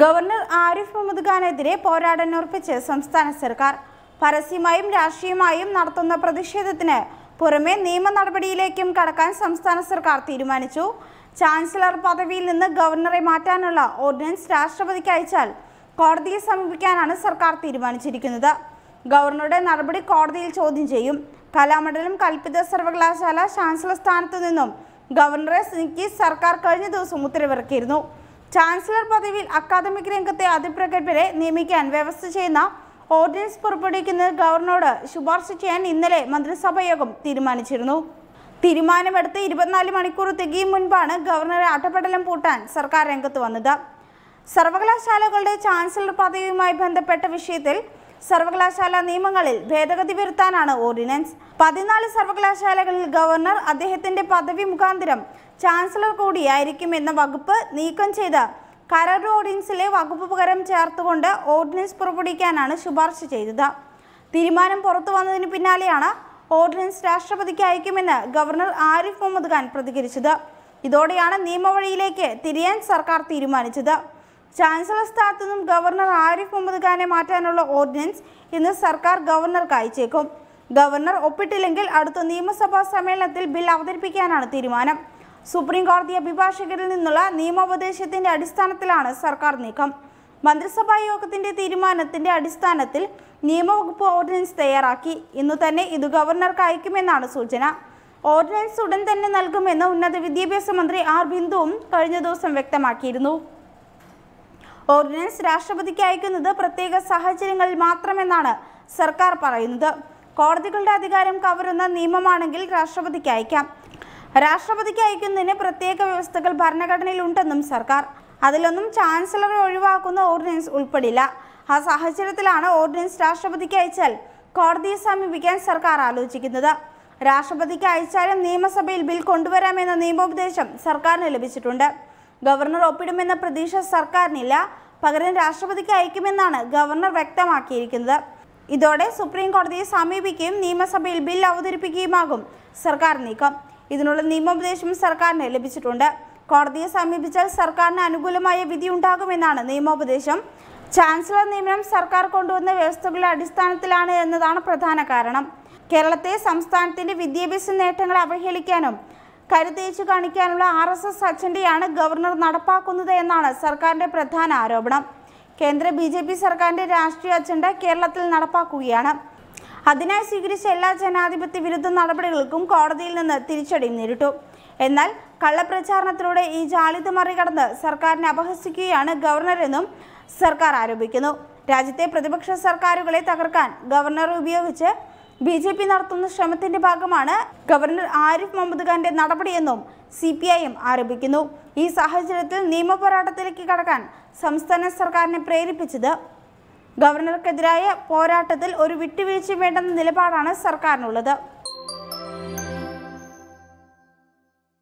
governor Arif Muhammad ഖാനെതിരെ പോരാടാനുറപ്പിച്ച് സംസ്ഥാന സർക്കാർ പരസ്യമായും രാഷ്ട്രീയമായും നടത്തുന്ന പ്രതിഷേധത്തിന് പുറമെ നിയമ നടപടിയിലേക്കും കടക്കാൻ സംസ്ഥാന സർക്കാർ തീരുമാനിച്ചു ചാൻസലർ പദവിയിൽ നിന്ന് ഗവർണറെ മാറ്റാനുള്ള ഓർഡിനൻസ് രാഷ്ട്രപതിക്ക് അയച്ചാൽ കോടതിയെ സമീപിക്കാനാണ് സർക്കാർ തീരുമാനിച്ചിരിക്കുന്നത് ഗവർണറുടെ നടപടി കോടതിയിൽ ചോദ്യം ചെയ്യും കലാമണ്ഡലം കൽപ്പിത സർവകലാശാല ചാൻസലർ സ്ഥാനത്തു നിന്നും ഗവർണറെ നീക്കി സർക്കാർ കഴിഞ്ഞ ദിവസം ഉത്തരവിറക്കിയിരുന്നു ചാൻസലർ പദവിയിൽ അക്കാദമിക് രംഗത്തെ അതിപ്രഗത്ഭരെ നിയമിക്കാൻ വ്യവസ്ഥ ചെയ്യുന്ന ഓർഡിനൻസ് പുറപ്പെടുവിക്കുന്നത് ഗവർണറോട് ശുപാർശ ചെയ്യാൻ ഇന്നലെ മന്ത്രിസഭായോഗം തീരുമാനിച്ചിരുന്നു തീരുമാനമെടുത്ത് ഇരുപത്തിനാല് മണിക്കൂർ തികയും മുൻപാണ് ഗവർണറെ അട്ടപടലം പൂട്ടാൻ സർക്കാർ രംഗത്ത് വന്നത് സർവകലാശാലകളുടെ ചാൻസലർ പദവിയുമായി ബന്ധപ്പെട്ട വിഷയത്തിൽ സർവകലാശാല നിയമങ്ങളിൽ ഭേദഗതി വരുത്താനാണ് ഓർഡിനൻസ് പതിനാല് സർവകലാശാലകളിൽ ഗവർണർ അദ്ദേഹത്തിന്റെ പദവി മുഖാന്തരം ചാൻസലർ കൂടിയായിരിക്കും എന്ന വകുപ്പ് നീക്കം ചെയ്ത് കരട് ഓർഡിനൻസിലെ വകുപ്പ് പകരം ചേർത്തുകൊണ്ട് ഓർഡിനൻസ് പുറപ്പെടുവിക്കാനാണ് ശുപാർശ ചെയ്തത് തീരുമാനം പുറത്തു വന്നതിന് പിന്നാലെയാണ് ഓർഡിനൻസ് രാഷ്ട്രപതിക്ക് അയക്കുമെന്ന് ഗവർണർ ആരിഫ് മുഹമ്മദ് ഖാൻ പ്രതികരിച്ചത് ഇതോടെയാണ് നിയമവഴിയിലേക്ക് തിരിയാൻ സർക്കാർ തീരുമാനിച്ചത് ചാൻസലർ സ്ഥാനത്തു നിന്നും ഗവർണർ ആരിഫ് മുഹമ്മദ് ഖാനെ മാറ്റാനുള്ള ഓർഡിനൻസ് ഇന്ന് സർക്കാർ ഗവർണർക്ക് അയച്ചേക്കും ഗവർണർ ഒപ്പിട്ടില്ലെങ്കിൽ അടുത്ത നിയമസഭാ സമ്മേളനത്തിൽ ബിൽ അവതരിപ്പിക്കാനാണ് തീരുമാനം സുപ്രീം കോടതി അഭിഭാഷകരിൽ നിന്നുള്ള നിയമോപദേശത്തിന്റെ അടിസ്ഥാനത്തിലാണ് സർക്കാർ നീക്കം മന്ത്രിസഭാ യോഗത്തിന്റെ തീരുമാനത്തിന്റെ അടിസ്ഥാനത്തിൽ നിയമവകുപ്പ് ഓർഡിനൻസ് തയ്യാറാക്കി ഇന്നു തന്നെ ഇത് ഗവർണർക്ക് അയക്കുമെന്നാണ് സൂചന ഓർഡിനൻസ് ഉടൻ തന്നെ നൽകുമെന്ന് ഉന്നത വിദ്യാഭ്യാസ മന്ത്രി ആർ ബിന്ദുവും കഴിഞ്ഞ ദിവസം വ്യക്തമാക്കിയിരുന്നു ഓർഡിനൻസ് രാഷ്ട്രപതിക്ക് അയക്കുന്നത് പ്രത്യേക സാഹചര്യങ്ങളിൽ മാത്രമെന്നാണ് സർക്കാർ പറയുന്നത് കോടതികളുടെ അധികാരം കവരുന്ന നിയമമാണെങ്കിൽ രാഷ്ട്രപതിക്ക് അയക്കാം രാഷ്ട്രപതിക്ക് അയക്കുന്നതിന് പ്രത്യേക വ്യവസ്ഥകൾ ഭരണഘടനയിൽ ഉണ്ടെന്നും സർക്കാർ അതിലൊന്നും ചാൻസലറെ ഒഴിവാക്കുന്ന ഓർഡിനൻസ് ഉൾപ്പെടില്ല ആ സാഹചര്യത്തിലാണ് ഓർഡിനൻസ് രാഷ്ട്രപതിക്ക് അയച്ചാൽ കോടതിയെ സമീപിക്കാൻ സർക്കാർ ആലോചിക്കുന്നത് രാഷ്ട്രപതിക്ക് അയച്ചാലും നിയമസഭയിൽ ബിൽ കൊണ്ടുവരാമെന്ന നിയമോപദേശം സർക്കാരിന് ലഭിച്ചിട്ടുണ്ട് ഗവർണർ ഒപ്പിടുമെന്ന പ്രതീക്ഷ സർക്കാരിനില്ല പകരം രാഷ്ട്രപതിക്ക് അയക്കുമെന്നാണ് ഗവർണർ വ്യക്തമാക്കിയിരിക്കുന്നത് ഇതോടെ സുപ്രീം കോടതിയെ സമീപിക്കുകയും നിയമസഭയിൽ ബിൽ അവതരിപ്പിക്കുകയുമാകും സർക്കാർ നീക്കം ഇതിനുള്ള നിയമോപദേശം സർക്കാരിന് ലഭിച്ചിട്ടുണ്ട് കോടതിയെ സമീപിച്ചാൽ സർക്കാരിന് അനുകൂലമായ വിധി ഉണ്ടാകുമെന്നാണ് നിയമോപദേശം ചാൻസലർ നിയമനം സർക്കാർ കൊണ്ടുവന്ന വ്യവസ്ഥകളുടെ അടിസ്ഥാനത്തിലാണ് എന്നതാണ് പ്രധാന കാരണം കേരളത്തെ സംസ്ഥാനത്തിന്റെ വിദ്യാഭ്യാസ നേട്ടങ്ങൾ അവഹേളിക്കാനും കരുത്തേച്ചു കാണിക്കാനുള്ള ആർ എസ് എസ് അജണ്ടയാണ് ഗവർണർ നടപ്പാക്കുന്നത് എന്നാണ് സർക്കാരിന്റെ പ്രധാന ആരോപണം കേന്ദ്ര ബി ജെ പി സർക്കാരിന്റെ രാഷ്ട്രീയ അജണ്ട കേരളത്തിൽ നടപ്പാക്കുകയാണ് അതിനായി സ്വീകരിച്ച എല്ലാ ജനാധിപത്യ വിരുദ്ധ നടപടികൾക്കും കോടതിയിൽ നിന്ന് തിരിച്ചടിയും നേരിട്ടു എന്നാൽ കള്ളപ്രചാരണത്തിലൂടെ ഈ ജാളിത് മറികടന്ന് സർക്കാരിനെ അപഹസിക്കുകയാണ് ഗവർണറെന്നും സർക്കാർ ആരോപിക്കുന്നു രാജ്യത്തെ പ്രതിപക്ഷ സർക്കാരുകളെ തകർക്കാൻ ഗവർണർ ഉപയോഗിച്ച് ബി ജെ പി നടത്തുന്ന ശ്രമത്തിന്റെ ഭാഗമാണ് ഗവർണർ ആരിഫ് മുഹമ്മദ് ഖാന്റെ നടപടിയെന്നും സി പി ഐ എം ആരോപിക്കുന്നു ഈ സാഹചര്യത്തിൽ നിയമപോരാട്ടത്തിലേക്ക് കടക്കാൻ സംസ്ഥാന സർക്കാരിനെ പ്രേരിപ്പിച്ചത് ഗവർണർക്കെതിരായ പോരാട്ടത്തിൽ ഒരു വിട്ടുവീഴ്ച വേണ്ടെന്ന നിലപാടാണ് സർക്കാരിനുള്ളത്